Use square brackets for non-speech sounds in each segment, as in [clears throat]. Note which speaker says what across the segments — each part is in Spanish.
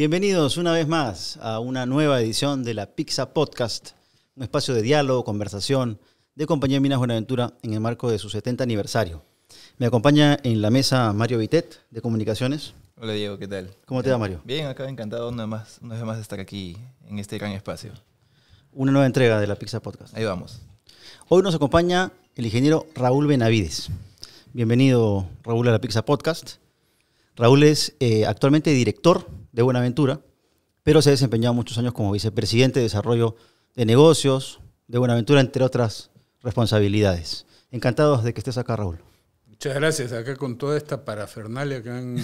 Speaker 1: Bienvenidos una vez más a una nueva edición de la Pizza Podcast, un espacio de diálogo, conversación de Compañía de Minas Buenaventura en el marco de su 70 aniversario. Me acompaña en la mesa Mario Vitet de Comunicaciones.
Speaker 2: Hola Diego, ¿qué tal? ¿Cómo te va Mario? Bien, acá encantado una, más, una más de estar aquí en este gran espacio.
Speaker 1: Una nueva entrega de la Pizza Podcast. Ahí vamos. Hoy nos acompaña el ingeniero Raúl Benavides. Bienvenido Raúl a la Pizza Podcast. Raúl es eh, actualmente director de Buenaventura, pero se ha desempeñado muchos años como vicepresidente de Desarrollo de Negocios de Buenaventura, entre otras responsabilidades. Encantados de que estés acá, Raúl.
Speaker 3: Muchas gracias. Acá con toda
Speaker 2: esta parafernalia que han,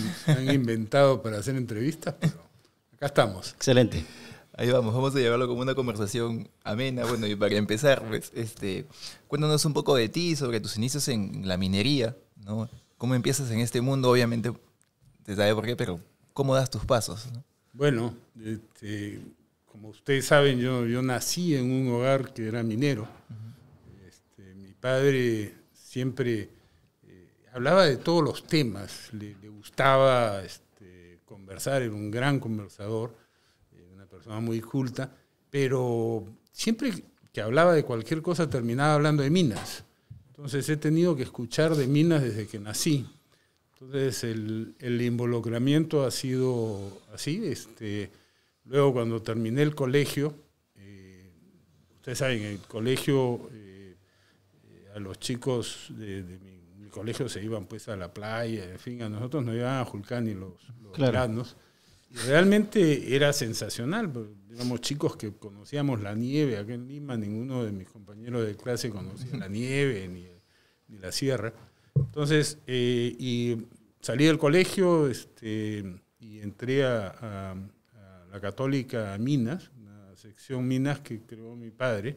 Speaker 2: inventado para hacer entrevistas, pero acá estamos. Excelente. Ahí vamos, vamos a llevarlo como una conversación amena. Bueno, y para empezar, pues, este, cuéntanos un poco de ti, sobre tus inicios en la minería, ¿no? ¿Cómo empiezas en este mundo? Obviamente, te sabe por qué, pero cómo das tus pasos. Bueno,
Speaker 3: este, como
Speaker 2: ustedes saben, yo, nací en un hogar que era minero.
Speaker 3: Este, mi padre siempre eh, hablaba de todos los temas, le, gustaba este, conversar, era un gran conversador, eh, una persona muy culta, pero siempre que hablaba de cualquier cosa terminaba hablando de minas. Entonces he tenido que escuchar de minas desde que nací. Entonces el, el, involucramiento ha sido así. Este, luego cuando terminé el colegio, eh, ustedes saben, el colegio, eh, a los chicos de, mi, colegio se iban pues a la playa, en fin, a nosotros nos iban a Julcán y los, los granos. realmente era sensacional, pues, éramos chicos que conocíamos la nieve, aquí en Lima ninguno de mis compañeros de clase conocía la nieve ni, ni la sierra. Entonces, eh, y salí del colegio este, y entré a, la Católica Minas, una sección Minas que creó mi padre.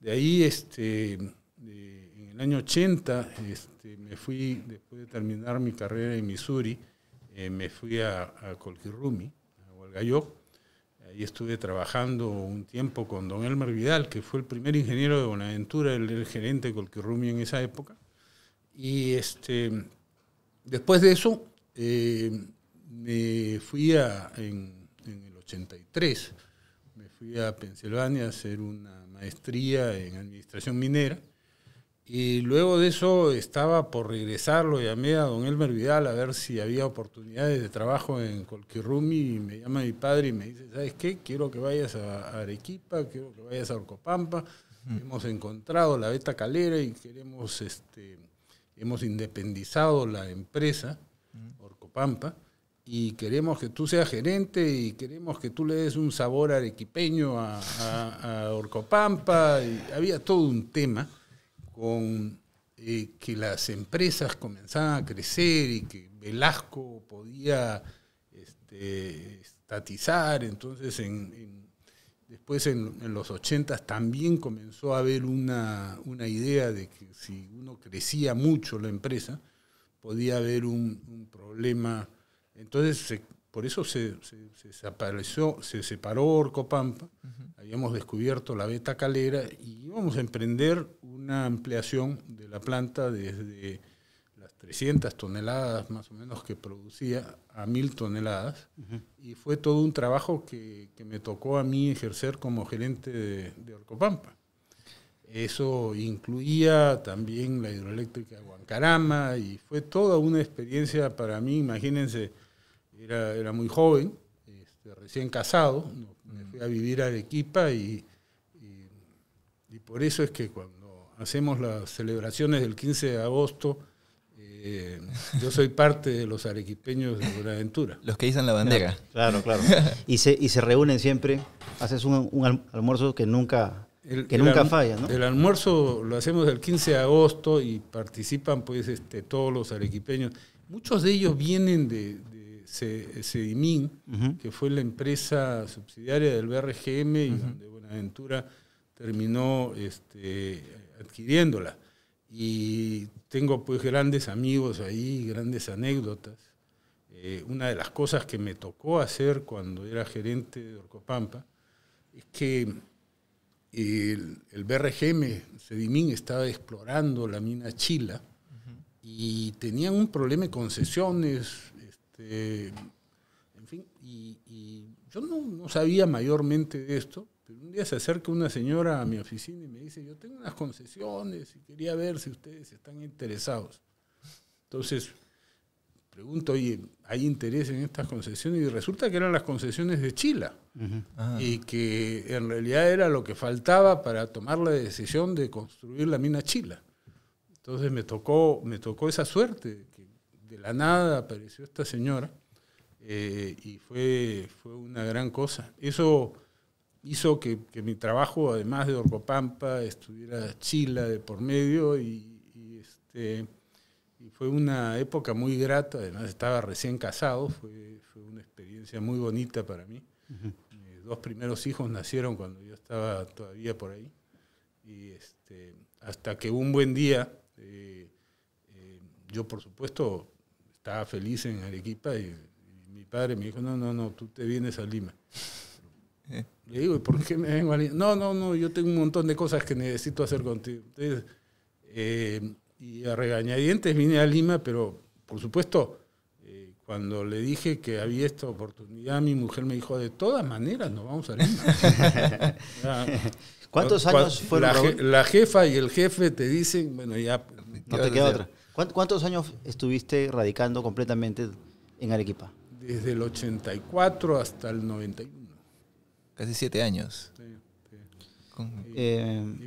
Speaker 3: De ahí, este, en el año 80, este, me fui, después de terminar mi carrera en Missouri, eh, me fui a, a Colquirrumi, a Hualgayoc. Ahí estuve trabajando un tiempo con don Elmer Vidal, que fue el primer ingeniero de Buenaventura, el, gerente de Colquirrumi en esa época. Y este, después de eso, eh, me fui a, en, el 83, me fui a Pensilvania a hacer una maestría en administración minera. Y luego de eso estaba por regresar, lo llamé a don Elmer Vidal a ver si había oportunidades de trabajo en Colquirrumi y me llama mi padre y me dice, ¿sabes qué? Quiero que vayas a Arequipa, quiero que vayas a Orcopampa. Hemos encontrado la beta calera y queremos este, hemos independizado la empresa, mm. Orcopampa, y queremos que tú seas gerente y queremos que tú le des un sabor arequipeño a, a, Orcopampa. Y había todo un tema con eh, que las empresas comenzaban a crecer y que Velasco podía este, estatizar. Entonces, en Después en, los 80 también comenzó a haber una, idea de que si uno crecía mucho la empresa, podía haber un, problema. Entonces, por eso se, se, separó Orco Pampa habíamos descubierto la beta calera y íbamos a emprender una ampliación de la planta desde 300 toneladas más o menos que producía a mil toneladas. Y fue todo un trabajo que, me tocó a mí ejercer como gerente de, Orcopampa. Eso incluía también la hidroeléctrica de Huancarama y fue toda una experiencia para mí. Imagínense, era, muy joven, este, recién casado, me fui a vivir a Arequipa y, y por eso es que cuando hacemos las celebraciones del 15 de agosto, eh, yo soy parte de los arequipeños de Buenaventura. Los que dicen la bandera. Claro, claro. [laughs]
Speaker 1: y, se, y se reúnen siempre, haces un, almuerzo que nunca, que nunca falla, ¿no?
Speaker 3: El almuerzo lo hacemos el 15 de agosto y participan pues este, todos los arequipeños. Muchos de ellos vienen de, de que fue la empresa subsidiaria del BRGM y donde Buenaventura terminó este, adquiriéndola. Y tengo pues grandes amigos ahí, grandes anécdotas. Eh, una de las cosas que me tocó hacer cuando era gerente de Orcopampa es que el, BRGM, Sedimín, estaba explorando la mina Chila y tenían un problema de concesiones, este, en fin, y, yo no, sabía mayormente de esto, un día se acerca una señora a mi oficina y me dice, yo tengo unas concesiones y quería ver si ustedes están interesados. Entonces, pregunto, oye, ¿hay interés en estas concesiones? Y resulta que eran las concesiones de Chila. Ah. Y que en realidad era lo que faltaba para tomar la decisión de construir la mina Chila. Entonces me tocó, me tocó esa suerte, que de la nada apareció esta señora eh, y fue, fue una gran cosa. Eso hizo que, mi trabajo, además de Orcopampa, estuviera Chila de por medio y, este, fue una época muy grata, además estaba recién casado, fue, una experiencia muy bonita para mí. Mis dos primeros hijos nacieron cuando yo estaba todavía por ahí. Y este, hasta que un buen día, eh, eh, yo por supuesto estaba feliz en Arequipa y mi padre me dijo, no, no, no, tú te vienes a Lima. Le digo, ¿y por qué me vengo a Lima? No, no, no, yo tengo un montón de cosas que necesito hacer contigo. Eh, y a regañadientes vine a Lima, pero por supuesto, eh, cuando le dije que había esta oportunidad, mi mujer me dijo, de todas maneras, no vamos a Lima. [laughs] ¿Cuántos años fueron? La, jefa y el jefe te dicen, bueno, ya...
Speaker 1: No te queda otra. ¿Cuántos años estuviste radicando completamente en Arequipa? Desde el 84 hasta el 91
Speaker 2: casi siete años.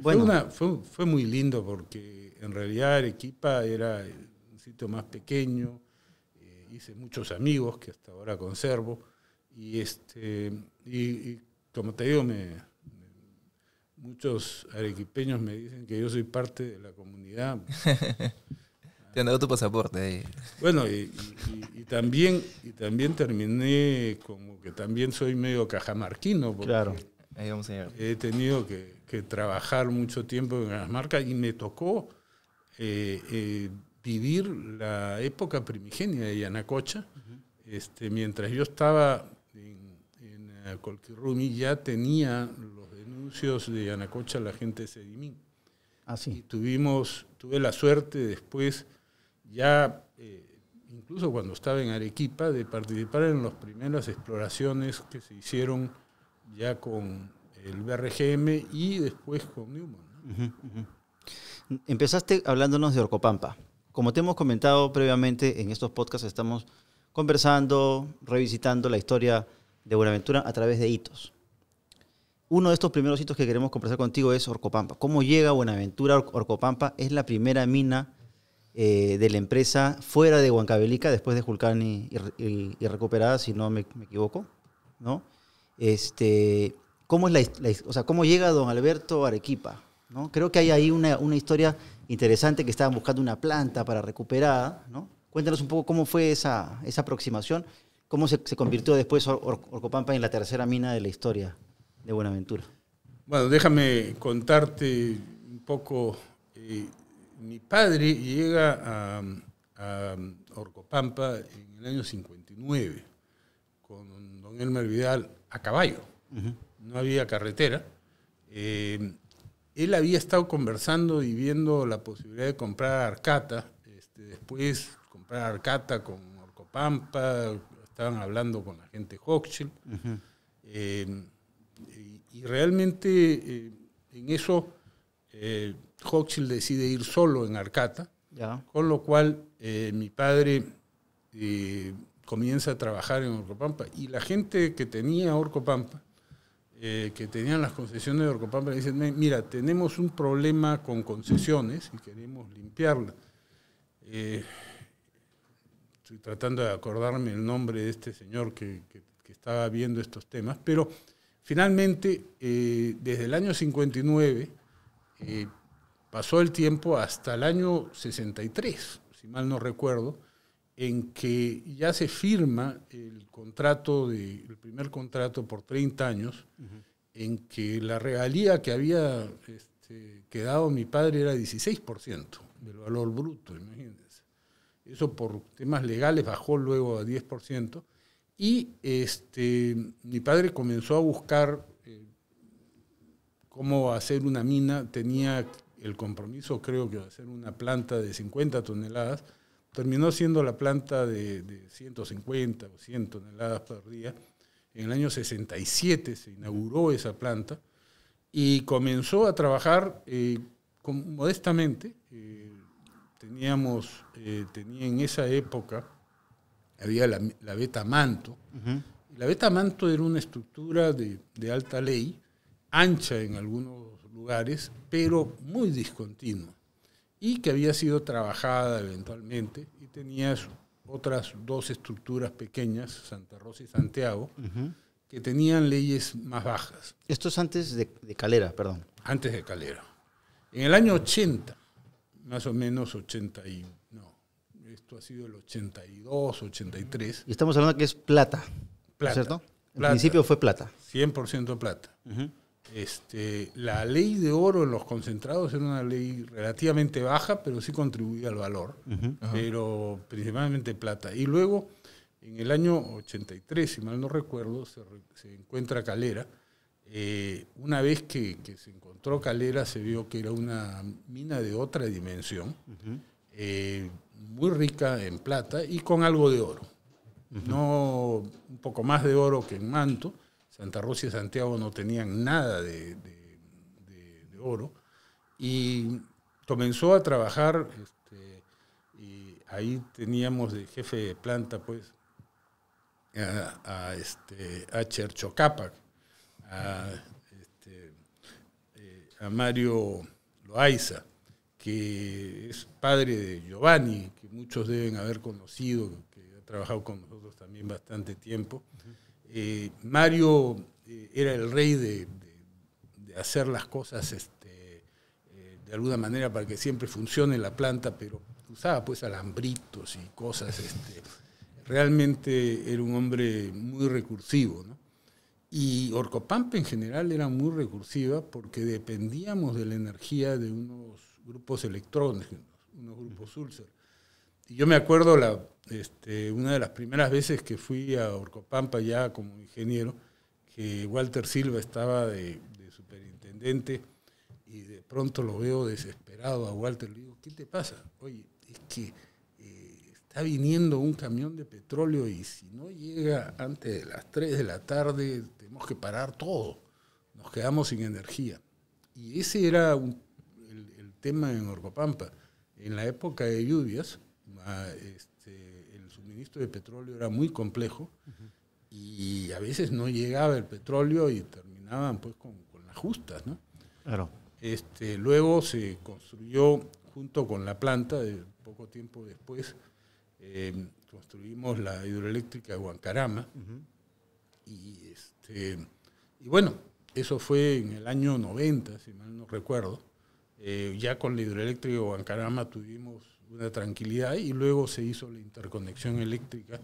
Speaker 3: fue, muy lindo porque en realidad Arequipa era un sitio más pequeño, eh, hice muchos amigos que hasta ahora conservo y, este, como te digo, me, muchos arequipeños me dicen que yo soy parte de la comunidad. [laughs] Te han dado tu pasaporte. Bueno, y, también, también terminé como que también soy medio cajamarquino. claro, He tenido que, trabajar mucho tiempo en las marcas y me tocó eh, eh, vivir la época primigenia de Yanacocha. este, mientras yo estaba en, en eh, Colquirrumi ya tenía los denuncios de Yanacocha la gente de Sedimín. Así. Ah, y tuvimos, tuve la suerte después ya eh, incluso cuando estaba en Arequipa, de participar en las primeras exploraciones que se hicieron
Speaker 1: ya con el
Speaker 3: BRGM y después con Newman.
Speaker 1: Empezaste hablándonos de Orcopampa. Como te hemos comentado previamente, en estos podcasts estamos conversando, revisitando la historia de Buenaventura a través de hitos. Uno de estos primeros hitos que queremos conversar contigo es Orcopampa. ¿Cómo llega Buenaventura Orcopampa? Es la primera mina eh, de la empresa fuera de Huancavelica, después de Julcani y, recuperada, si no me, equivoco, ¿no? Este, ¿cómo, es la, o sea, ¿Cómo llega don Alberto a Arequipa? ¿no? Creo que hay ahí una, una historia interesante que estaban buscando una planta para recuperada, ¿no? Cuéntanos un poco cómo fue esa, esa aproximación, cómo se, se convirtió después Orcopampa en la tercera mina de la historia de
Speaker 3: Buenaventura. Bueno, déjame contarte un poco eh, mi padre llega a, Orcopampa en el año 59 con don Elmer Vidal a caballo. No había carretera. Eh, él había estado conversando y viendo la posibilidad de comprar Arcata. Este, después comprar Arcata con Orcopampa. Estaban hablando con la gente Hochschild. Eh, y, realmente eh, en eso eh, decide ir solo en Arcata, con lo cual eh, mi padre eh, comienza a trabajar en Orcopampa y la gente que tenía Orcopampa, eh, que tenían las concesiones de Orcopampa, le dicen, mira, tenemos un problema con concesiones y queremos limpiarla. estoy tratando de acordarme el nombre de este señor que, que estaba viendo estos temas, pero finalmente, desde el año 59, pasó el tiempo hasta el año 63, si mal no recuerdo, en que ya se firma el contrato, el primer contrato por 30 años, en que la regalía que había este, quedado mi padre era 16% del valor bruto, imagínense. Eso por temas legales bajó luego a 10%. Y este, mi padre comenzó a buscar cómo hacer una mina, tenía el compromiso, creo que, de hacer una planta de 50 toneladas. Terminó siendo la planta de, 150 o 100 toneladas por día. En el año 67 se inauguró esa planta y comenzó a trabajar eh, modestamente. Eh, teníamos, eh, tenía en esa época, había la, beta manto. La beta manto era una estructura de, de alta ley ancha en algunos lugares, pero muy discontinua, y que había sido trabajada eventualmente y tenía otras dos estructuras pequeñas, Santa Rosa y Santiago, que tenían leyes más bajas.
Speaker 1: Esto es antes de, Calera, perdón.
Speaker 3: Antes de Calera. En el año 80, más o menos 80 y... No, esto ha sido el 82, 83.
Speaker 1: Y estamos hablando que es plata, plata ¿cierto? En principio fue plata.
Speaker 3: 100% plata. Uh este, la ley de oro en los concentrados era una ley relativamente baja, pero sí contribuía al valor, pero principalmente plata. Y luego, en el año 83, si mal no recuerdo, se, encuentra Calera. Eh, una vez que, se encontró Calera, se vio que era una mina de otra dimensión, eh, muy rica en plata y con algo de oro. No un poco más de oro que en manto, Santa Rosa y Santiago no tenían nada de, oro. Y comenzó a trabajar, este, y ahí teníamos de jefe de planta, pues, a, este, a Cherchocapac, este, eh, a, Mario Loaiza, que es padre de Giovanni, que muchos deben haber conocido, que ha trabajado con nosotros también bastante tiempo. Eh, Mario eh, era el rey de, hacer las cosas este, eh, de alguna manera para que siempre funcione la planta, pero usaba pues alambritos y cosas. Este, realmente era un hombre muy recursivo. Y Orcopampa en general era muy recursiva porque dependíamos de la energía de unos grupos electrónicos, unos grupos y yo me acuerdo este, una de las primeras veces que fui a Orcopampa ya como ingeniero, que Walter Silva estaba de, superintendente y de pronto lo veo desesperado a Walter. Le digo, ¿qué te pasa? Oye, es que eh, está viniendo un camión de petróleo y si no llega antes de las 3 de la tarde tenemos que parar todo. Nos quedamos sin energía. Y ese era el, el tema en Orcopampa. En la época de lluvias, este, el suministro de petróleo era muy complejo y a veces no llegaba el petróleo y terminaban pues con, con las justas, Claro. Este, luego se construyó junto con la planta, de, poco tiempo después, em, construimos la hidroeléctrica de Huancarama y, este, y bueno, eso fue en el año 90, si mal no recuerdo. Eh, ya con la hidroeléctrica de Huancarama tuvimos una tranquilidad y luego se hizo la interconexión eléctrica.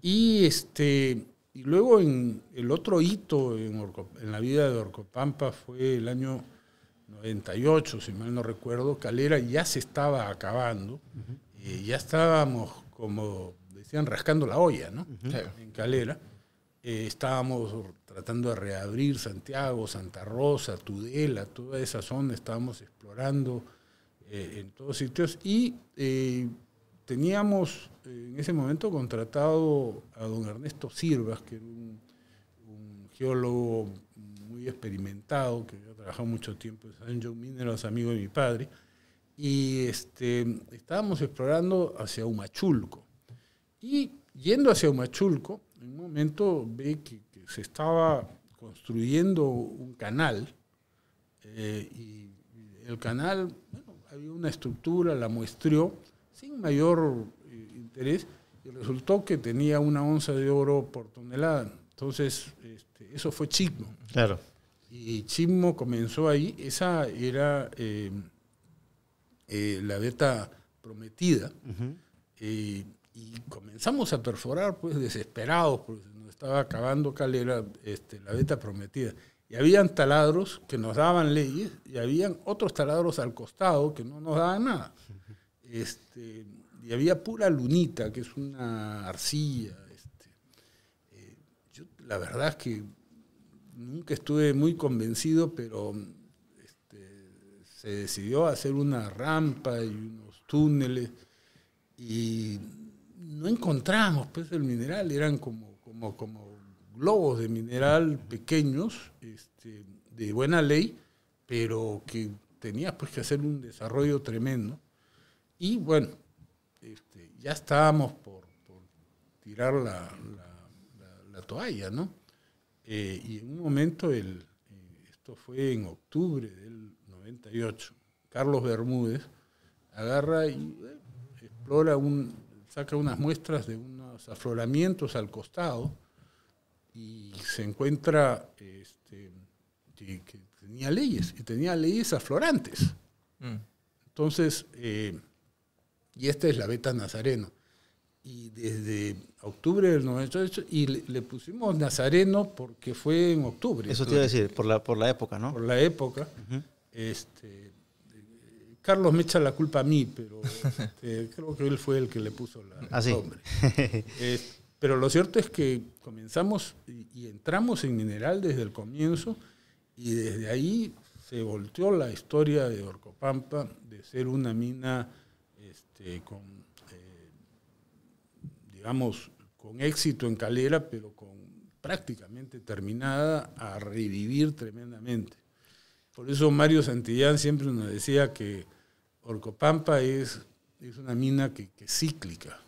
Speaker 3: Y, este, y luego en el otro hito en, la vida de Orcopampa fue el año 98, si mal no recuerdo, Calera ya se estaba acabando, eh, ya estábamos, como decían, rascando la olla, ¿no? En Calera. Eh, estábamos tratando de reabrir Santiago, Santa Rosa, Tudela, toda esa zona, estábamos explorando eh, en todos sitios. Y eh, teníamos eh, en ese momento contratado a don Ernesto Sirvas, que era un, geólogo muy experimentado, que había trabajado mucho tiempo en San John Mineros, amigo de mi padre. Y este, estábamos explorando hacia Humachulco. Y yendo hacia Humachulco, en un momento ve que, se estaba construyendo un canal y el canal una estructura, la muestreó sin mayor eh, interés y resultó que tenía una onza de oro por tonelada. Entonces, este, eso fue Chismo. Claro. Y Chismo comenzó ahí, esa era eh, eh, la beta prometida. y comenzamos a perforar, pues desesperados, porque nos estaba acabando calera este, la beta prometida. Y habían taladros que nos daban leyes y habían otros taladros al costado que no nos daban nada. Este, y había pura lunita, que es una arcilla. Este, eh, yo, la verdad es que nunca estuve muy convencido, pero este, se decidió hacer una rampa y unos túneles y no encontramos pues, el mineral, eran como, como, como lobos de mineral pequeños, este, de buena ley, pero que tenías pues que hacer un desarrollo tremendo. Y bueno, este, ya estábamos por, tirar la, toalla, ¿no? Eh, y en un momento, eh, esto fue en octubre del 98, Carlos Bermúdez agarra y eh, explora, un, saca unas muestras de unos afloramientos al costado y se encuentra este, que, tenía leyes, y tenía leyes aflorantes. Mm. Entonces, eh, y esta es la beta nazareno. Y desde octubre del 98, y le, pusimos nazareno porque fue en octubre. Eso te iba a decir, por la, por la época, ¿no? Por la época. Este, Carlos me echa la culpa a mí, pero [laughs] este, creo que él fue el que le puso la, ah, el [laughs] Pero lo cierto es que comenzamos y, entramos en mineral desde el comienzo y desde ahí se volteó la historia de Orcopampa de ser una mina este, eh, con, éxito en calera, pero con prácticamente terminada, a revivir tremendamente. Por eso Mario Santillán siempre nos decía que Orcopampa es, una mina que, que cíclica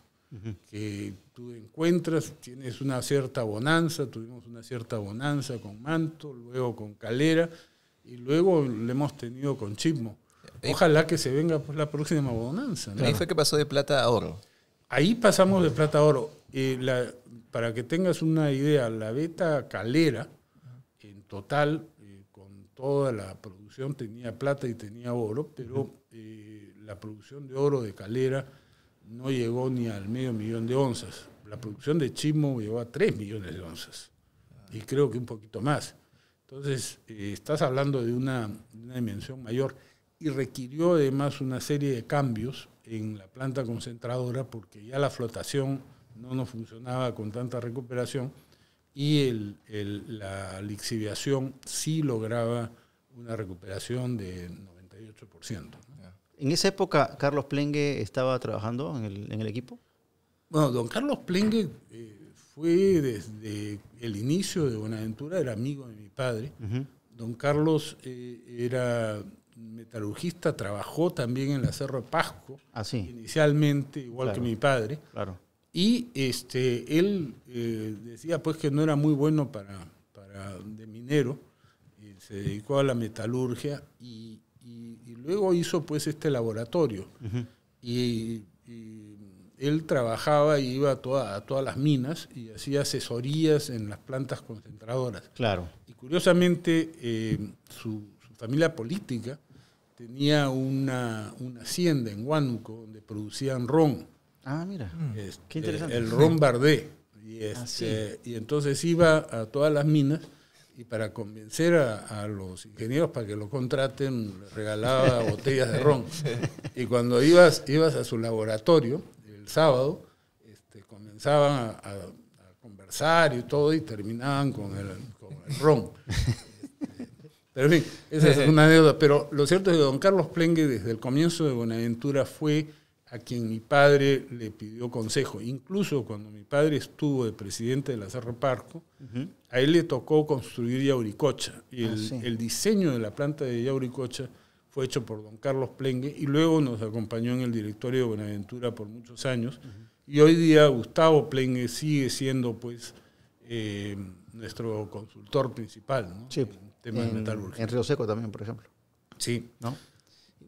Speaker 3: que tú encuentras, tienes una cierta bonanza, tuvimos una cierta bonanza con Manto, luego con Calera y luego lo hemos tenido con Chismo. Ojalá que se venga pues, la próxima bonanza. Ahí fue
Speaker 2: que pasó de plata a oro.
Speaker 3: Ahí pasamos de plata a oro. para que tengas una idea, la beta calera, en total, eh, con toda la producción, tenía plata y tenía oro, pero eh, la producción de oro de calera no llegó ni al medio millón de onzas. La producción de Chimo llegó a 3 millones de onzas y creo que un poquito más. Entonces, eh, estás hablando de una, dimensión mayor y requirió además una serie de cambios en la planta concentradora porque ya la flotación no nos funcionaba con tanta recuperación y la
Speaker 1: lixiviación sí lograba una recuperación de 98%. ¿En esa época Carlos Plengue estaba trabajando en el, equipo? Bueno, don Carlos Plengue eh, fue desde el inicio de Buenaventura, era amigo
Speaker 3: de mi padre. Don Carlos eh, era metalurgista, trabajó también en la Cerro de Pasco, ah, inicialmente, igual que mi padre. Claro. Y este, él eh, decía pues que no era muy bueno para, para de minero, se dedicó a la metalurgia y luego hizo pues este laboratorio. y, él trabajaba y iba a, todas las minas y hacía asesorías en las plantas concentradoras. Claro. Y curiosamente, eh, su, familia política tenía una, hacienda en Huánuco donde producían ron.
Speaker 1: Ah, mira. Mm. Qué este, interesante. El ron Bardé.
Speaker 3: [laughs] Y, ah, este, y entonces iba a todas las minas y para convencer a, los ingenieros para que lo contraten, regalaba [laughs] botellas de ron. Y cuando ibas, ibas a su laboratorio el sábado, este, comenzaban a, conversar y todo y terminaban con el, con el ron. Este, pero en fin, es [laughs] una deuda. Pero lo cierto es que don Carlos Plengue desde el comienzo de Buenaventura fue a quien mi padre le pidió consejo. Incluso cuando mi padre estuvo de presidente de la Cerro Parco, a él le tocó construir Yauricocha. Y ah, el, diseño de la planta de Yauricocha fue hecho por don Carlos Plengue y luego nos acompañó en el directorio de Buenaventura por muchos años. Y hoy día Gustavo Plengue sigue siendo pues eh, nuestro consultor principal
Speaker 1: de metalurgia. En Río Seco también, por ejemplo. Sí. ¿No?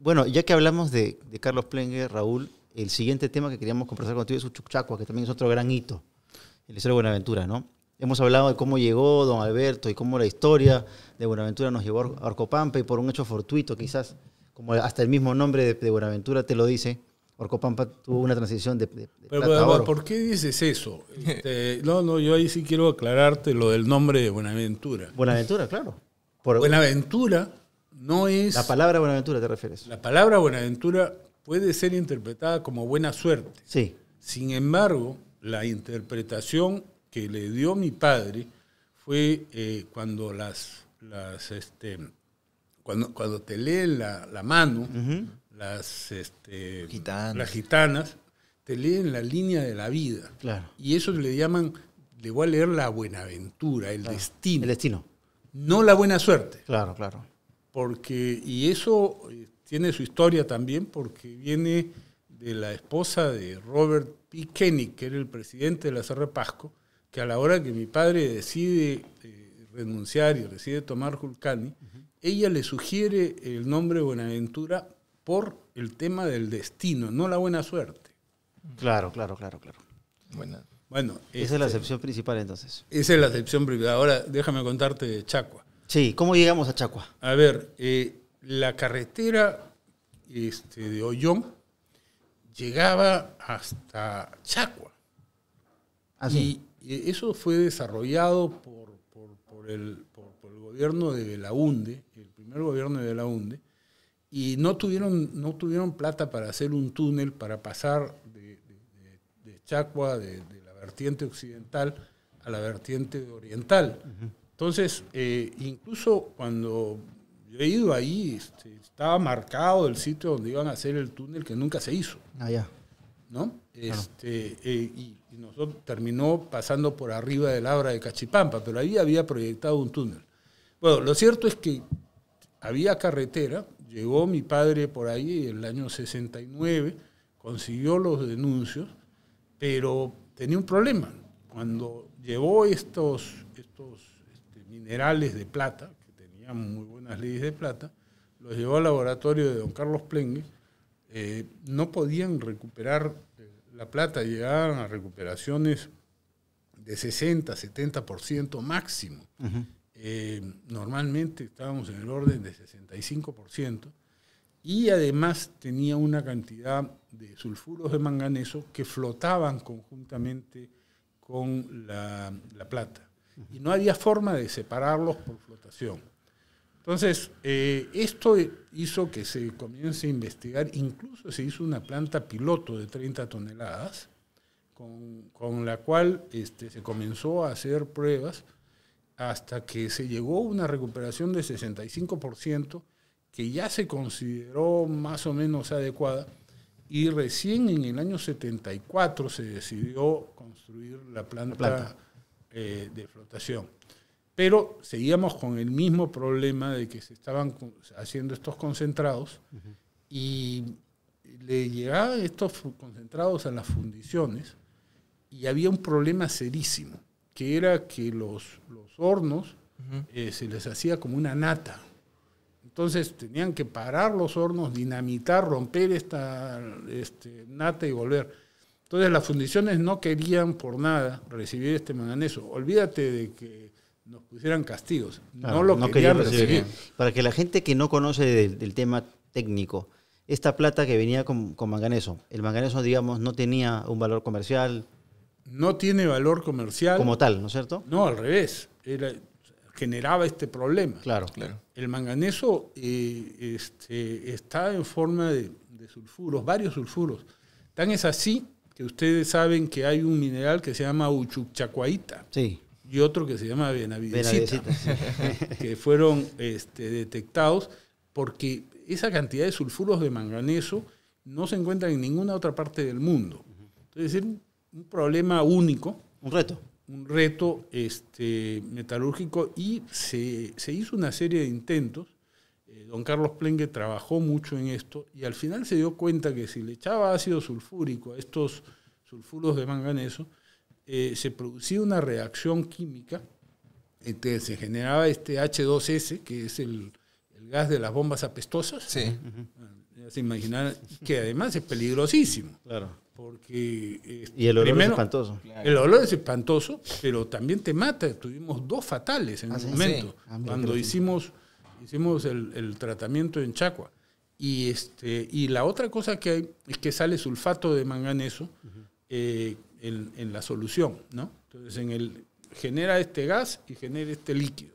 Speaker 1: bueno, ya que hablamos de, Carlos Plengue, Raúl, el siguiente tema que queríamos conversar contigo es Chuchacua, que también es otro gran hito, el historia de Buenaventura, ¿no? Hemos hablado de cómo llegó Don Alberto y cómo la historia de Buenaventura nos llevó a Orcopampa y por un hecho fortuito quizás, como hasta el mismo nombre de, Buenaventura te lo dice, Orcopampa tuvo una transición de, pero, plata pero,
Speaker 3: ¿Por qué dices eso? Este, [laughs] no, no, yo ahí sí quiero aclararte lo del nombre de Buenaventura. Buenaventura, claro. Por, Buenaventura
Speaker 1: no es... La palabra Buenaventura te refieres. La
Speaker 3: palabra Buenaventura puede ser interpretada como buena suerte. Sí. Sin embargo, la interpretación que le dio mi padre fue eh, cuando las, las este, cuando, cuando te leen la, mano, las, este, gitanas. las gitanas, te leen la línea de la vida. Claro. Y eso le llaman, le voy a leer la buenaventura, el destino. El destino. No la buena suerte. Claro, claro porque, y eso eh, tiene su historia también, porque viene de la esposa de Robert P. Kenny, que era el presidente de la Serra Pasco, que a la hora que mi padre decide eh, renunciar y decide tomar Hulkani, ella le sugiere el nombre Buenaventura por el tema del destino, no la buena suerte.
Speaker 1: Claro, claro, claro, claro. Bueno, bueno esa es la este, excepción principal entonces. Esa es la excepción principal. Ahora déjame contarte de Chacua. Sí, ¿cómo llegamos a Chacua?
Speaker 3: A ver, eh, la
Speaker 1: carretera
Speaker 3: este, de Ollón llegaba hasta Chacua. así, ah, Y eh, eso fue desarrollado por, el, gobierno de Belaunde, el primer gobierno de Belaunde, y no tuvieron, no tuvieron plata para hacer un túnel para pasar de, Chacua, de, la vertiente occidental, a la vertiente oriental. Entonces, eh, incluso cuando yo he ido ahí, este, estaba marcado el sitio donde iban a hacer el túnel que nunca se hizo. Ah, ¿No? Este, eh, y, nosotros terminó pasando por arriba del Abra de Cachipampa, pero ahí había proyectado un túnel. Bueno, lo cierto es que había carretera, llegó mi padre por ahí en el año 69, consiguió los denuncios, pero tenía un problema. Cuando llevó estos, estos minerales de plata, que tenían muy buenas leyes de plata, los llevó al laboratorio de don Carlos Plengue, eh, no podían recuperar eh, la plata, llegaban a recuperaciones de 60, 70% máximo. Eh, normalmente estábamos en el orden de 65%. Y además tenía una cantidad de sulfuros de manganeso que flotaban conjuntamente con la plata y no había forma de separarlos por flotación. Entonces, eh, esto hizo que se comience a investigar, incluso se hizo una planta piloto de 30 toneladas, con, la cual este, se comenzó a hacer pruebas hasta que se llegó a una recuperación de 65%, que ya se consideró más o menos adecuada, y recién en el año 74 se decidió construir La planta eh, de flotación. Pero seguíamos con el mismo problema de que se estaban haciendo estos concentrados y le llegaban estos concentrados a las fundiciones y había un problema serísimo, que era que los, hornos eh, se les hacía como una nata. Entonces tenían que parar los hornos, dinamitar, romper esta este, nata y volver. Entonces las fundiciones no querían por nada recibir este manganeso. Olvídate de que nos pusieran castigos. no lo querían, recibir.
Speaker 1: Para que la gente que no conoce del, tema técnico, esta plata que venía con, manganeso, el manganeso, digamos, no tenía un valor comercial. No tiene valor comercial. Como tal, ¿no es cierto?
Speaker 3: No, al revés. generaba este problema. Claro, claro. El manganeso eh, este, está en forma de, de, sulfuros, varios sulfuros. Tan es así que ustedes saben que hay un mineral que se llama Uchuchacuaita. Y otro que se llama Benavidecita, [laughs] que fueron este, detectados porque esa cantidad de sulfuros de manganeso no se encuentra en ninguna otra parte del mundo. Es decir, un problema único. Un reto. Un reto este, metalúrgico y se, se hizo una serie de intentos don Carlos Plengue trabajó mucho en esto y al final se dio cuenta que si le echaba ácido sulfúrico a estos sulfuros de manganeso, eh, se producía una reacción química, que este, se generaba este H2S, que es el, gas de las bombas apestosas. Sí. Ah, se imaginan, que además es peligrosísimo. Claro. Porque. Este, y el olor es espantoso. El olor es espantoso, pero también te mata. Tuvimos dos fatales en ese ah, momento. Ah, cuando hicimos Hicimos el, tratamiento en Chacua. Y, este, y la otra cosa que hay es que sale sulfato de manganeso eh, en, la solución, ¿no? Entonces en el, genera este gas y genera este líquido,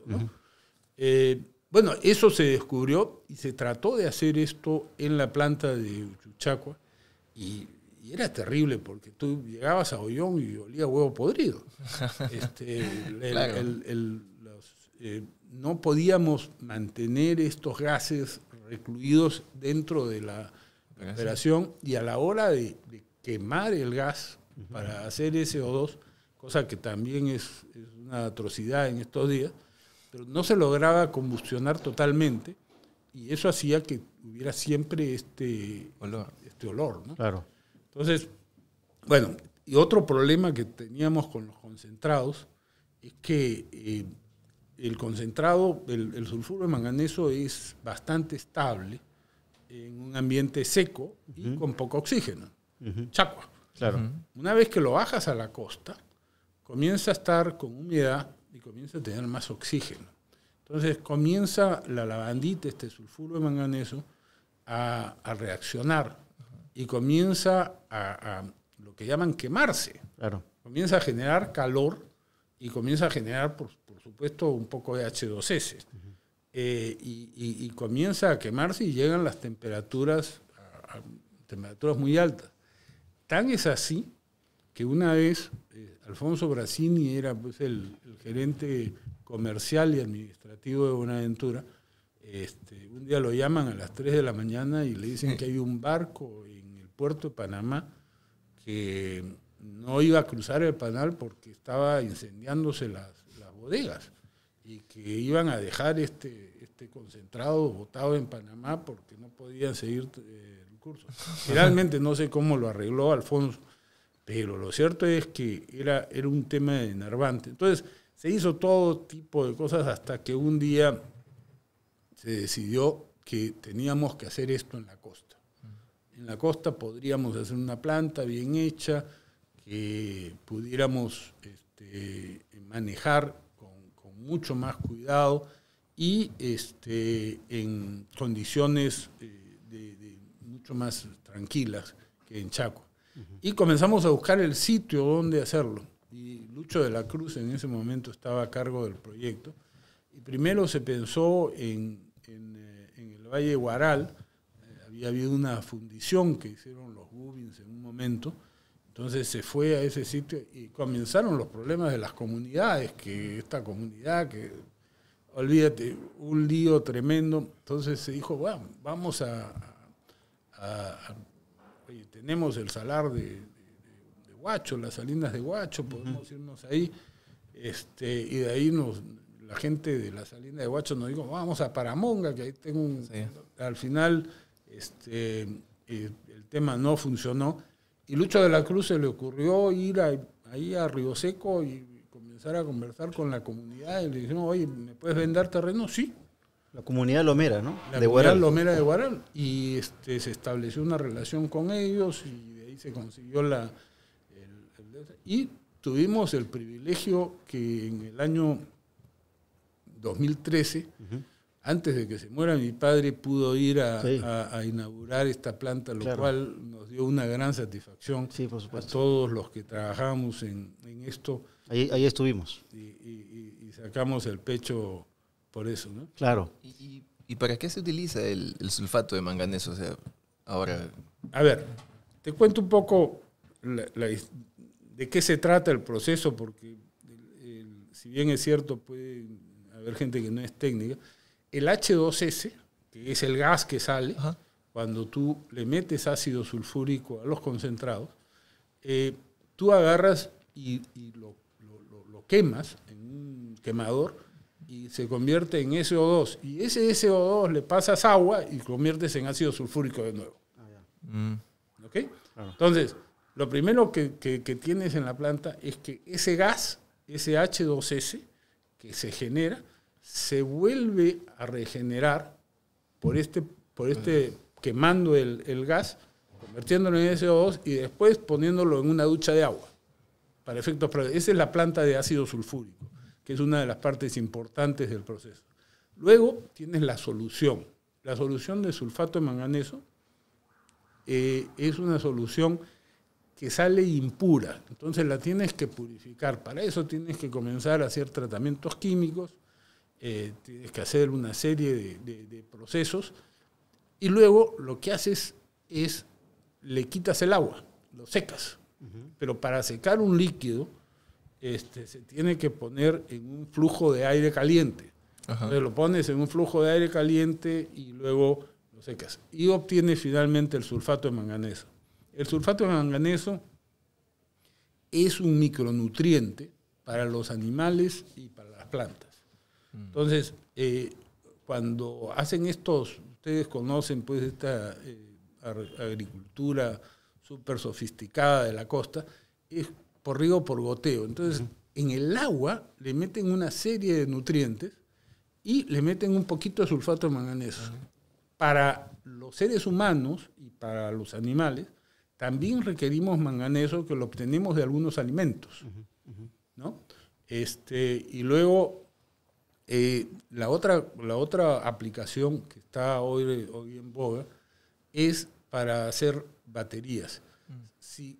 Speaker 3: eh, bueno, eso se descubrió y se trató de hacer esto en la planta de Uchuchacua y, era terrible porque tú llegabas a Hoyón y olía huevo podrido. [laughs] Este, eh, no podíamos mantener estos gases recluidos dentro de la
Speaker 2: operación
Speaker 3: y a la hora de, quemar el gas para hacer SO2, cosa que también es, una atrocidad en estos días, pero no se lograba combustionar totalmente y eso hacía que hubiera siempre este olor. Este Entonces, bueno, y otro problema que teníamos con los concentrados es que eh, el concentrado, el, sulfuro de manganeso es bastante estable en un ambiente seco y con poco oxígeno, Claro. Una vez que lo bajas a la costa, comienza a estar con humedad y comienza a tener más oxígeno. Entonces comienza la lavandita, este sulfuro de manganeso, a, reaccionar y comienza a, lo que llaman quemarse. Claro. Comienza a generar calor y comienza a generar, por, supuesto, un poco de H2S. Eh, y, comienza a quemarse y llegan las temperaturas, temperaturas muy altas. Tan es así que una vez eh, Alfonso Brasini era pues, el, gerente comercial y administrativo de Buenaventura. Este, un día lo llaman a las 3 de la mañana y le dicen que hay un barco en el puerto de Panamá que no iba a cruzar el panal porque estaba incendiándose las, bodegas y que iban a dejar este, este concentrado votado en Panamá porque no podían seguir eh,
Speaker 2: el curso. Realmente
Speaker 3: no sé cómo lo arregló Alfonso, pero lo cierto es que era, era un tema de enervante. Entonces se hizo todo tipo de cosas hasta que un día se decidió que teníamos que hacer esto en la costa. En la costa podríamos hacer una planta bien hecha, pudiéramos este, manejar con, mucho más cuidado y este, en condiciones eh, mucho más tranquilas que en Chaco. Y comenzamos a buscar el sitio donde hacerlo. Y Lucho de la Cruz en ese momento estaba a cargo del proyecto. Y primero se pensó en, eh, el Valle Guaral. Eh, había habido una fundición que hicieron los Gubbins en un momento entonces se fue a ese sitio y comenzaron los problemas de las comunidades, que esta comunidad, que olvídate, un lío tremendo. Entonces se dijo, bueno, vamos a... tenemos el salar de, de, Guacho, las salinas de Guacho, podemos irnos ahí. Este, y de ahí nos, la gente de la salina de Guacho nos dijo, vamos a Paramonga, que ahí tengo un... Al final este, eh, el tema no funcionó y Lucho de la Cruz se le ocurrió ir ahí a Río Seco y comenzar a conversar con la comunidad. Y le dijeron, oye, ¿me puedes vender terreno?
Speaker 1: Sí. La comunidad Lomera, ¿no? La de comunidad Lomera de Guaral. Y
Speaker 3: este, se estableció una relación con ellos y de ahí se consiguió la... y tuvimos el privilegio que en el año 2013 antes de que se muera mi padre pudo ir a, inaugurar esta planta, lo cual nos dio una gran satisfacción a todos los que trabajamos en, esto. Ahí, estuvimos. Y, sacamos el pecho por
Speaker 2: eso, ¿no? Claro. ¿Y, para qué se utiliza el, sulfato de manganeso? O sea, ahora... A ver, te cuento un poco de qué se trata
Speaker 3: el proceso, porque si bien es cierto, puede haber gente que no es técnica, el H2S, que es el gas que sale cuando tú le metes ácido sulfúrico a los concentrados, eh, tú agarras y, lo, quemas en un quemador y se convierte en SO2. Y ese SO2 le pasas agua y conviertes en ácido sulfúrico de nuevo. Ah, mm. Entonces, lo primero que, que tienes en la planta es que ese gas, ese H2S que se genera, se vuelve a regenerar por este, por este quemando el, gas, convirtiéndolo en SO2 y después poniéndolo en una ducha de agua. Para efectos, esa es la planta de ácido sulfúrico, que es una de las partes importantes del proceso. Luego tienes la solución. La solución de sulfato de manganeso eh, es una solución que sale impura. Entonces la tienes que purificar. Para eso tienes que comenzar a hacer tratamientos químicos tienes eh, que hacer una serie de, procesos y luego lo que haces es le quitas el agua, lo secas. Pero para secar un líquido este, se tiene que poner en un flujo de aire caliente. lo pones en un flujo de aire caliente y luego lo secas. Y obtienes finalmente el sulfato de manganeso. El sulfato de manganeso es un micronutriente para los animales y para las plantas. Entonces, eh, cuando hacen estos, ustedes conocen pues esta eh, agricultura súper sofisticada de la costa, es por riego por goteo. Entonces, en el agua le meten una serie de nutrientes y le meten un poquito de sulfato de manganeso. Para los seres humanos y para los animales, también requerimos manganeso que lo obtenemos de algunos alimentos. Este, y luego eh, la, otra, la otra aplicación que está hoy, hoy en boga es para hacer baterías. Mm. Si,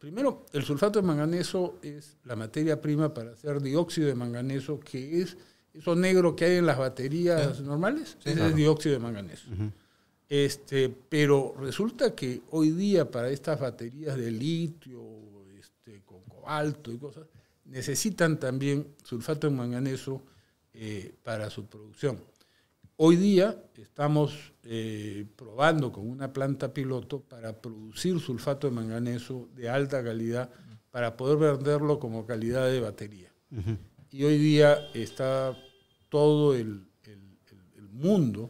Speaker 3: primero, el sulfato de manganeso es la materia prima para hacer dióxido de manganeso, que es eso negro que hay en las baterías normales, es dióxido de manganeso. este, pero resulta que hoy día para estas baterías de litio, este, con cobalto y cosas, necesitan también sulfato de manganeso eh, para su producción. Hoy día estamos eh, probando con una planta piloto para producir sulfato de manganeso de alta calidad para poder venderlo como calidad de batería. Y hoy día está todo el, mundo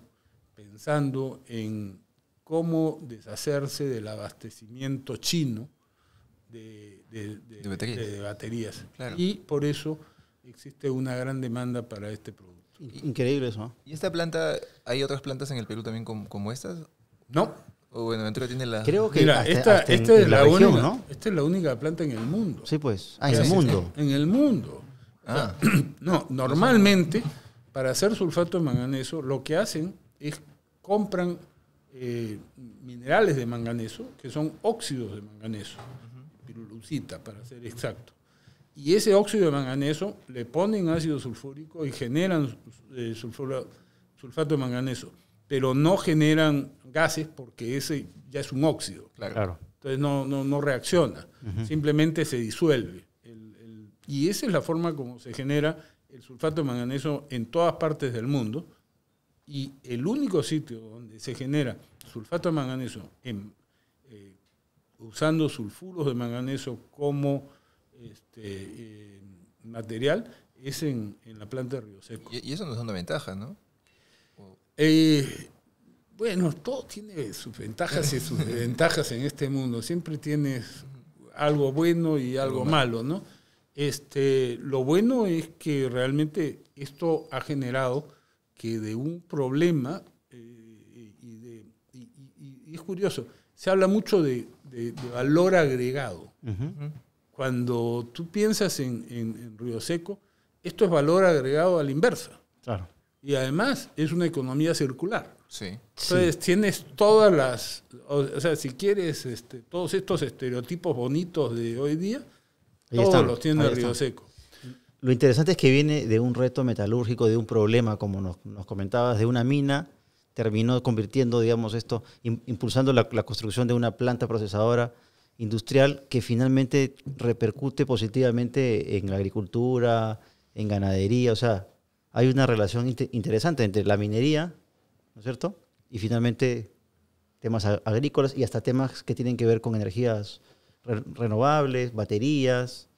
Speaker 3: pensando en cómo deshacerse del abastecimiento chino de,
Speaker 2: baterías. Y por eso existe una gran demanda para este producto. Increíble eso. ¿Y esta planta, hay otras plantas en el Perú también como, estas? No. O tiene la...
Speaker 1: Creo que esta, es la, única, ¿no?
Speaker 3: Esta es la única planta en el mundo. Sí, pues. Ah, en el, mundo. En el mundo. Ah. [clears throat] no, normalmente, para hacer sulfato de manganeso, lo que hacen es compran eh, minerales de manganeso, que son óxidos de manganeso, pirulucita, para ser exacto y ese óxido de manganeso le ponen ácido sulfúrico y generan eh, sulfato de manganeso, pero no generan gases porque ese ya es un óxido. Claro. Entonces no, no, reacciona, simplemente se disuelve. y esa es la forma como se genera el sulfato de manganeso en todas partes del mundo. Y el único sitio donde se genera sulfato de manganeso eh, usando sulfuros de manganeso como este, eh, material es en, en, la planta de Río Seco. Y, eso no es una ventaja, ¿no? Eh, bueno, todo tiene sus ventajas y sus [laughs] desventajas en este mundo. Siempre tienes algo bueno y algo, malo, ¿no? Este, lo bueno es que realmente esto ha generado que de un problema, eh, y, es curioso, se habla mucho de, valor agregado cuando tú piensas en, en, Río Seco, esto es valor agregado a la inversa. Claro. Y además es una economía circular. Entonces tienes todas las, o, sea, si quieres este, todos estos estereotipos bonitos de hoy día, todos los tiene Río Seco.
Speaker 1: Lo interesante es que viene de un reto metalúrgico, de un problema, como nos, comentabas, de una mina, terminó convirtiendo, digamos, esto, impulsando la construcción de una planta procesadora industrial que finalmente repercute positivamente en la agricultura, en ganadería, o sea, hay una relación interesante entre la minería, ¿no es cierto? Y finalmente temas agrícolas y hasta temas que tienen que ver con energías renovables, baterías.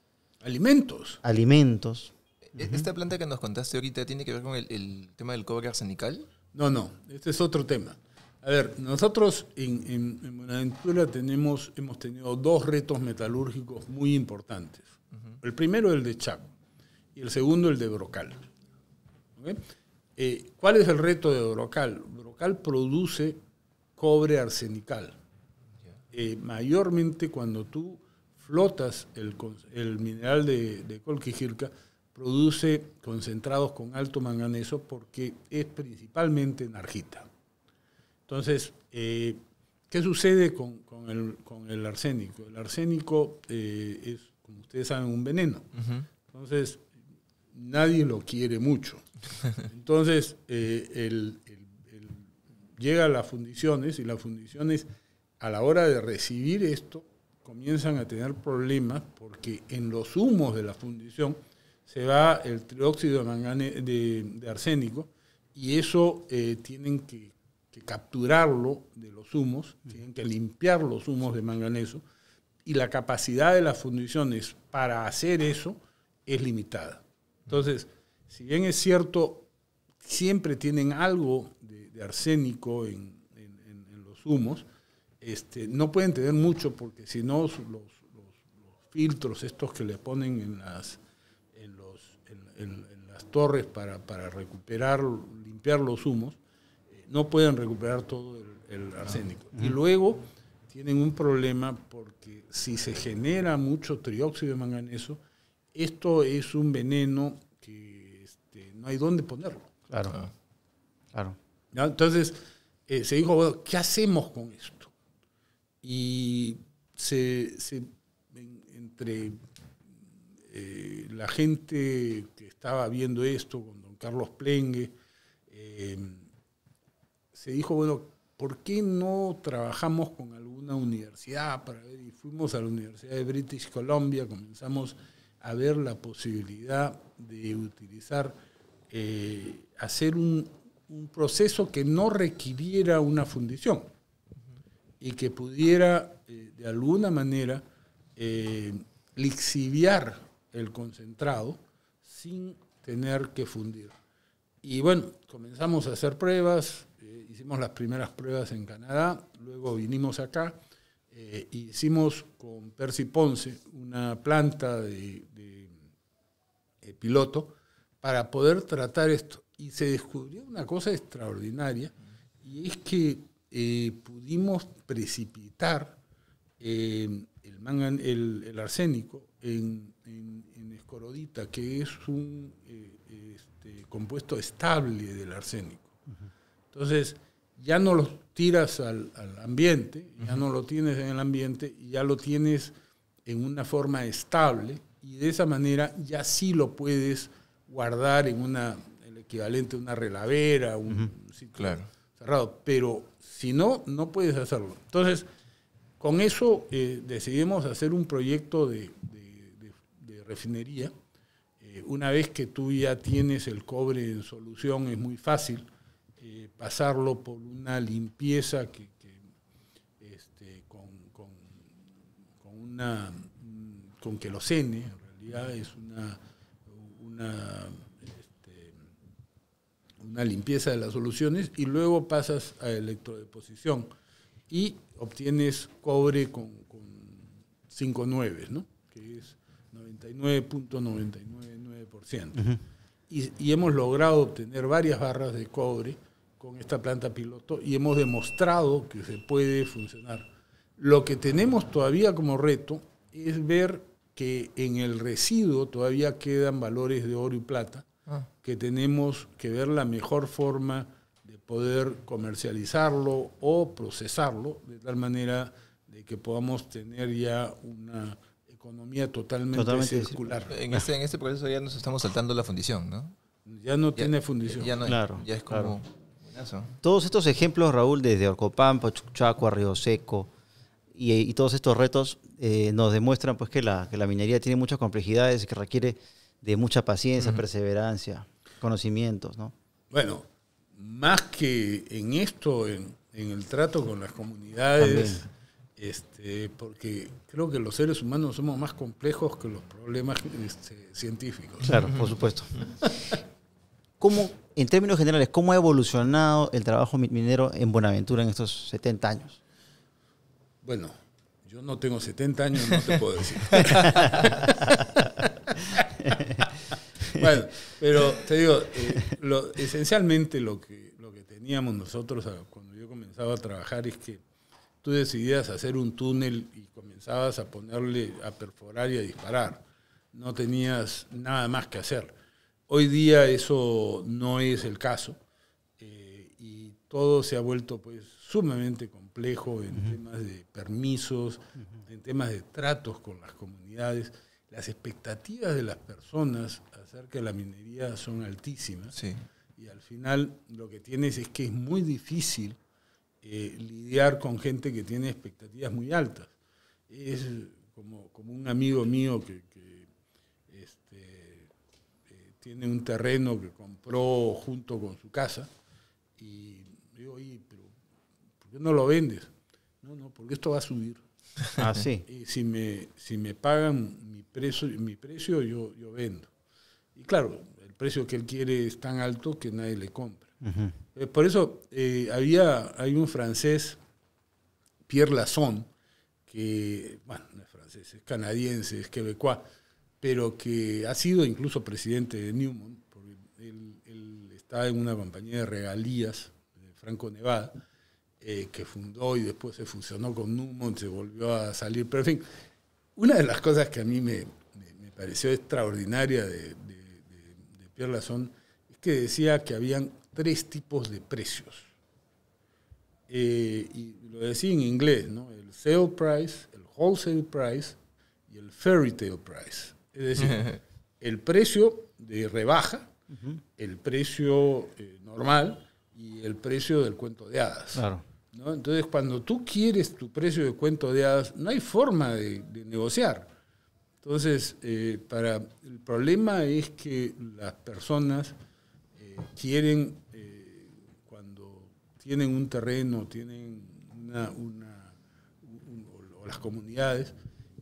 Speaker 1: Alimentos. Alimentos.
Speaker 2: E-, ¿Esta planta que nos contaste ahorita tiene que ver con el tema del cobre arsenical? No, no,
Speaker 3: este es otro tema. A
Speaker 2: ver, nosotros en,
Speaker 3: Buenaventura tenemos, hemos tenido dos retos metalúrgicos muy importantes. El primero el de Chaco y el segundo el de Brocal. Eh, ¿Cuál es el reto de Brocal? Brocal produce cobre arsenical. Eh, mayormente cuando tú flotas el, mineral de, de produce concentrados con alto manganeso porque es principalmente nargita. Entonces, eh, ¿qué sucede con, el, el, arsénico? El arsénico eh, es, como ustedes saben, un veneno. Entonces, nadie lo quiere mucho. [laughs] Entonces, eh, llega a las fundiciones y las fundiciones, a la hora de recibir esto, comienzan a tener problemas porque en los humos de la fundición se va el trióxido de, arsénico y eso tienen que que capturarlo de los humos, tienen que limpiar los humos de manganeso y la capacidad de las fundiciones para hacer eso es limitada. Entonces, si bien es cierto, siempre tienen algo de, arsénico en, los humos, este, no pueden tener mucho porque si no los, filtros estos que le ponen en las, torres para recuperar, limpiar los humos, no pueden recuperar todo el, arsénico. Y luego tienen un problema porque si se genera mucho trióxido de manganeso, esto es un veneno
Speaker 1: que
Speaker 3: este, no hay dónde ponerlo. Claro, ah. claro. Entonces eh, se dijo, ¿qué hacemos con esto? Y se, entre eh, la gente que estaba viendo esto con don Carlos Plengue, eh, se dijo, bueno, ¿por qué no trabajamos con alguna universidad? Y fuimos a la Universidad de British Columbia, comenzamos a ver la posibilidad de utilizar, eh, hacer un, proceso que no requiriera una fundición y que pudiera eh, de alguna manera eh, lixiviar el concentrado sin tener que fundir. Y bueno, comenzamos a hacer pruebas, eh, hicimos las primeras pruebas en Canadá, luego vinimos acá eh, y hicimos con Percy Ponce una planta de, eh, piloto para poder tratar esto. Y se descubrió una cosa extraordinaria y es que pudimos precipitar el, el, arsénico en, escorodita, que es un este, compuesto estable del arsénico. Entonces, ya no lo tiras al, ambiente, ya no lo tienes en el ambiente, ya lo tienes en una forma estable y de esa manera ya sí lo puedes guardar en una, el equivalente a una relavera, un ciclo cerrado. Pero si no, no puedes hacerlo. Entonces, con eso eh, decidimos hacer un proyecto de, refinería. Eh, una vez que tú ya tienes el cobre en solución, es muy fácil eh, pasarlo por una limpieza que, que este, con, una, mm, en realidad es una, este, una, limpieza de las soluciones, y luego pasas a electrodeposición y obtienes cobre con, con 5 ¿no? que es 99.999%. y, y, hemos logrado obtener varias barras de cobre con esta planta piloto y hemos demostrado que se puede funcionar. Lo que tenemos todavía como reto es ver que en el residuo todavía quedan valores de oro y plata, ah. que tenemos que ver la mejor forma de poder comercializarlo o procesarlo, de tal manera de que podamos tener ya una economía totalmente, circular. Este,
Speaker 2: en este, proceso ya nos estamos saltando la fundición, ¿no? Ya no tiene fundición. Ya claro, ya es como...
Speaker 1: Todos estos ejemplos, Raúl, desde Orcopampa, Chuchaco, Río Seco, y, todos estos retos eh, nos demuestran pues, que, la, minería tiene muchas complejidades y que requiere de mucha paciencia, perseverancia, conocimientos. ¿no?
Speaker 3: Bueno, más que en esto, en, el trato con las comunidades, este, porque creo que los seres humanos somos más complejos que los problemas este, científicos. Claro, por supuesto.
Speaker 1: [laughs] ¿Cómo, en términos generales, cómo ha evolucionado el trabajo minero en Buenaventura en estos 70 años?
Speaker 3: Bueno, yo no tengo 70 años, no te puedo decir. [laughs] bueno, pero te digo, eh, esencialmente lo que, lo que teníamos nosotros ah, cuando yo comenzaba a trabajar es que tú decidías hacer un túnel y comenzabas a ponerle, a perforar y a disparar. No tenías nada más que hacer. Hoy día eso no es el caso eh, y todo se ha vuelto pues sumamente complejo en temas de permisos, en temas de tratos con las comunidades. Las expectativas de las personas acerca de la minería son altísimas y al final lo que tienes es que es muy difícil eh, lidiar con gente que tiene expectativas muy altas. Es como, como un amigo mío que, tiene un terreno que compró junto con su casa. Y digo, oye, ¿por qué no lo vendes? No, no, porque esto va a subir. [laughs] Ah, sí. Y si me, si me pagan mi precio, mi precio yo, yo vendo. Y claro, el precio que él quiere es tan alto que nadie le compra. Eh, por eso eh, había, hay un francés, Pierre Lasson, que, bueno, no es francés, es canadiense, es quebecois, pero que ha sido incluso presidente de Newman, porque él, él está en una compañía de regalías de Franco Nevada, eh, que fundó y después se fusionó con Newman, se volvió a salir, pero en fin, una de las cosas que a mí me, pareció extraordinaria de, Pierre Lazón es que decía que habían tres tipos de precios. Eh, y lo decía en inglés, ¿no? El sale price, el wholesale price y el fairy tale price. Es decir, [laughs] el precio de rebaja, el precio eh, normal y el precio del cuento de hadas. Entonces, cuando tú quieres tu precio de cuento de hadas, no hay forma de, negociar. Entonces, eh, para, el problema es que las personas eh, quieren, cuando tienen un terreno, tienen una, o las comunidades,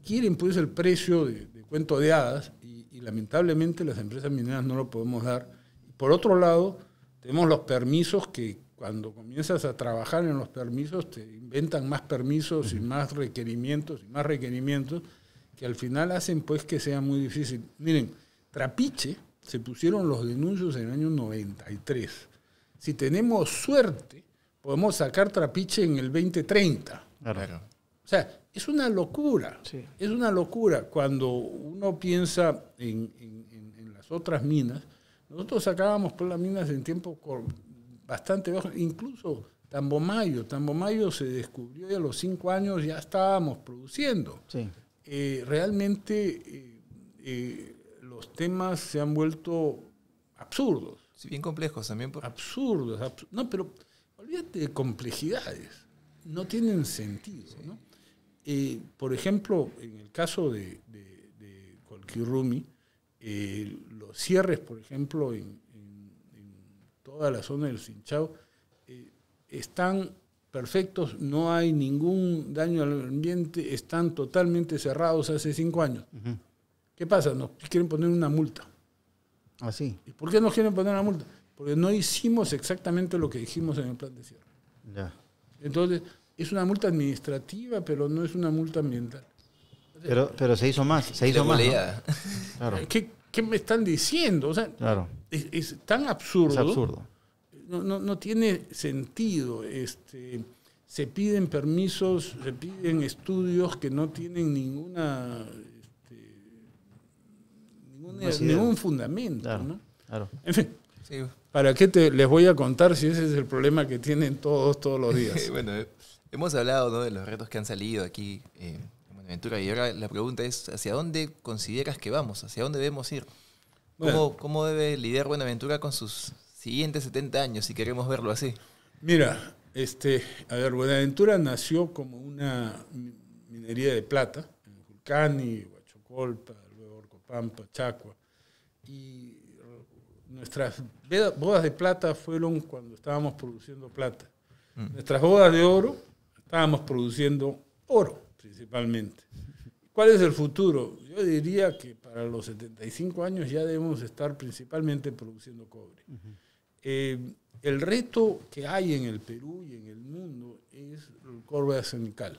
Speaker 3: quieren pues el precio de, cuento de hadas y, lamentablemente las empresas mineras no lo podemos dar. Por otro lado, tenemos los permisos que cuando comienzas a trabajar en los permisos te inventan más permisos y más requerimientos y más requerimientos que al final hacen pues que sea muy difícil. Miren, trapiche se pusieron los denuncios en el año 93. Si tenemos suerte, podemos sacar trapiche en el 2030. Claro. O sea, es una locura. Es una locura cuando uno piensa en, las otras minas. Nosotros sacábamos por las minas en tiempo bastante bajo, incluso Tambomayo. Tambomayo se descubrió y a los cinco años ya estábamos produciendo. Eh, realmente eh, eh, los temas se han vuelto absurdos. Sí, bien complejos también. Por... Absurdos. no, pero olvídate de complejidades. No tienen sentido, ¿no? Eh, por ejemplo, en el caso de, de, eh, los cierres, por ejemplo, en, toda la zona del Sinchao, eh, están perfectos, no hay ningún daño al ambiente, están totalmente cerrados hace cinco años. ¿Qué pasa? Nos quieren poner una multa. Así. Ah, ¿Y por qué nos quieren poner una multa? Porque no hicimos exactamente lo que dijimos en el plan de cierre. Ya. Entonces, es una multa administrativa, pero no es una multa ambiental. Pero,
Speaker 1: pero se hizo más, se hizo más. [laughs]
Speaker 3: ¿Qué, me están diciendo? claro. es, tan absurdo. Es absurdo. No, tiene sentido. Este, se piden permisos, se piden estudios que no tienen ninguna,
Speaker 2: este, ningún fundamento. En fin.
Speaker 3: ¿Para qué te, les voy a contar si ese es el problema que tienen todos, todos los días? [laughs] bueno,
Speaker 2: eh, Hemos hablado de los retos que han salido aquí eh, en Buenaventura y ahora la pregunta es, ¿hacia dónde consideras que vamos? ¿Hacia dónde debemos ir?
Speaker 1: ¿Cómo,
Speaker 2: debe lidiar Buenaventura con sus siguientes 70 años, si queremos verlo así? Mira, este, a ver, Buenaventura nació como una
Speaker 3: minería de plata, en Julcani, Huachocolpa, luego Orcopampa, Chacua. Y nuestras bodas de plata fueron cuando estábamos produciendo plata. Mm. Nuestras bodas de oro estábamos produciendo oro principalmente. ¿Cuál es el futuro? Yo diría que para los 75 años ya debemos estar principalmente produciendo cobre. Eh, el reto que hay en el Perú y en el mundo es el cobre arsenical.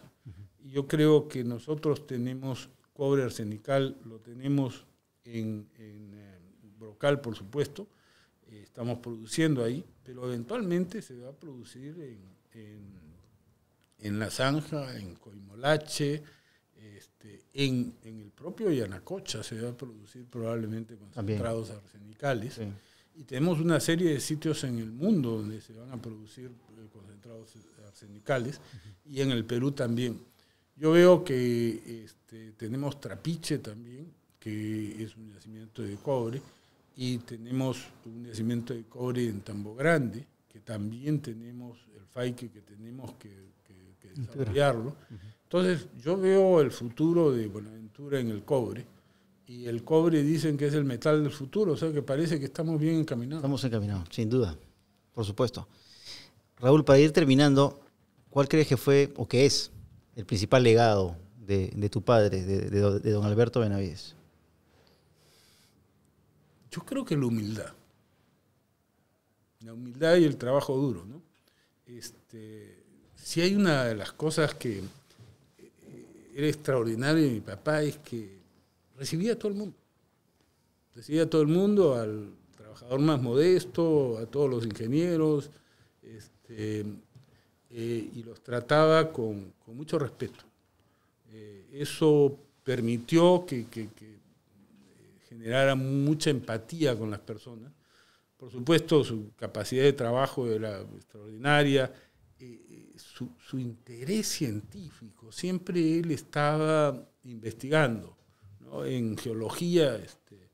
Speaker 3: Yo creo que nosotros tenemos cobre arsenical, lo tenemos en, eh, Brocal, por supuesto, eh, estamos produciendo ahí, pero eventualmente se va a producir en en La Zanja, en Coimolache, este, en, el propio Yanacocha se va a producir probablemente concentrados arsenicales. Y tenemos una serie de sitios en el mundo donde se van a producir eh, concentrados eh, arsenicales y en el Perú también. Yo veo que este, tenemos Trapiche también, que es un yacimiento de cobre, y tenemos un yacimiento de cobre en Tambo Grande, que también tenemos el Faike que tenemos que desarrollarlo. Entonces, yo veo el futuro de Buenaventura en el cobre. Y el cobre dicen
Speaker 1: que es el metal del futuro, o sea que parece que estamos bien encaminados. Estamos encaminados, sin duda, por supuesto. Raúl, para ir terminando, ¿cuál crees que fue o que es el principal legado de, tu padre, de, de, don Alberto Benavides? Yo creo que la humildad. La humildad y el
Speaker 3: trabajo duro, ¿no? Este, si hay una de las cosas que eh, era extraordinario de mi papá es que recibía a todo el mundo. Recibía a todo el mundo, al trabajador más modesto, a todos los ingenieros, este, eh, y los trataba con, mucho respeto. Eh, eso permitió que, generara mucha empatía con las personas. Por supuesto, su capacidad de trabajo era extraordinaria, eh, eh, su, interés científico. Siempre él estaba investigando en geología. Este,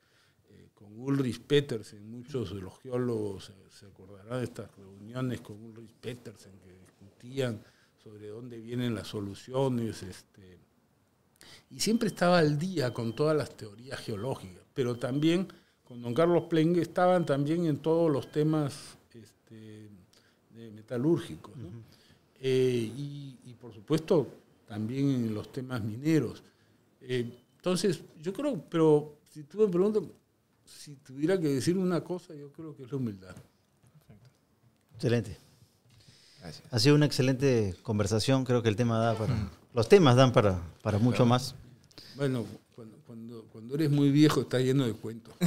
Speaker 3: eh, con Ulrich Petersen, muchos de los geólogos se acordarán de estas reuniones con Ulrich Petersen que discutían sobre dónde vienen las soluciones, este, y siempre estaba al día con todas las teorías geológicas, pero también con don Carlos Plengue estaban también en todos los temas este, metalúrgico eh, y, por supuesto también en los temas mineros. Eh, entonces, yo creo, pero si tú me preguntas, si tuviera que decir una cosa, yo creo que es la humildad.
Speaker 1: Excelente. Ha sido una excelente conversación, creo que el tema da para... Mm. Los temas dan para, mucho más.
Speaker 3: Bueno, cuando, cuando, eres muy viejo está lleno de cuentos. [laughs]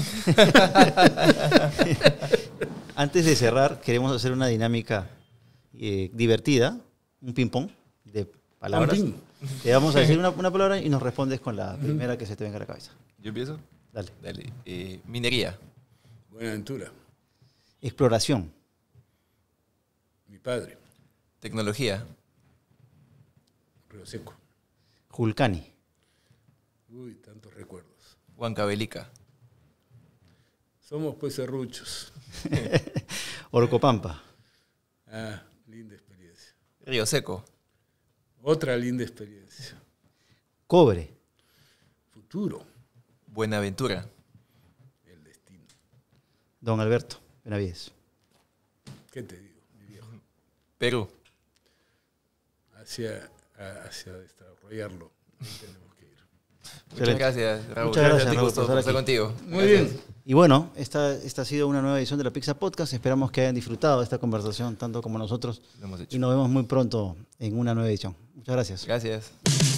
Speaker 1: Antes de cerrar, queremos hacer una dinámica eh, divertida, un ping-pong de palabras. Te vamos a decir una, palabra y nos respondes con la primera que se te venga a la cabeza. ¿Yo empiezo? Dale. Dale.
Speaker 2: Eh, minería. Buenaventura.
Speaker 1: Exploración.
Speaker 2: Mi padre. Tecnología. Río Seco. Julcani. Uy, tantos recuerdos.
Speaker 1: Huancabelica.
Speaker 3: Somos pues serruchos. [laughs]
Speaker 1: Orcopampa.
Speaker 3: Ah, linda experiencia. Río Seco. Otra linda experiencia.
Speaker 1: Cobre. Futuro. Buenaventura. El destino. Don Alberto Benavides.
Speaker 3: ¿Qué te digo, mi viejo? Perú. Hacia, hacia desarrollarlo. Tenemos que ir. Muchas gracias, Raúl. Muchas gracias, estar contigo. Muy bien.
Speaker 1: Y bueno, esta, esta ha sido una nueva edición de la Pizza Podcast. Esperamos que hayan disfrutado esta conversación tanto como nosotros. hemos hecho. Y nos vemos muy pronto en una nueva edición. Muchas gracias. Gracias.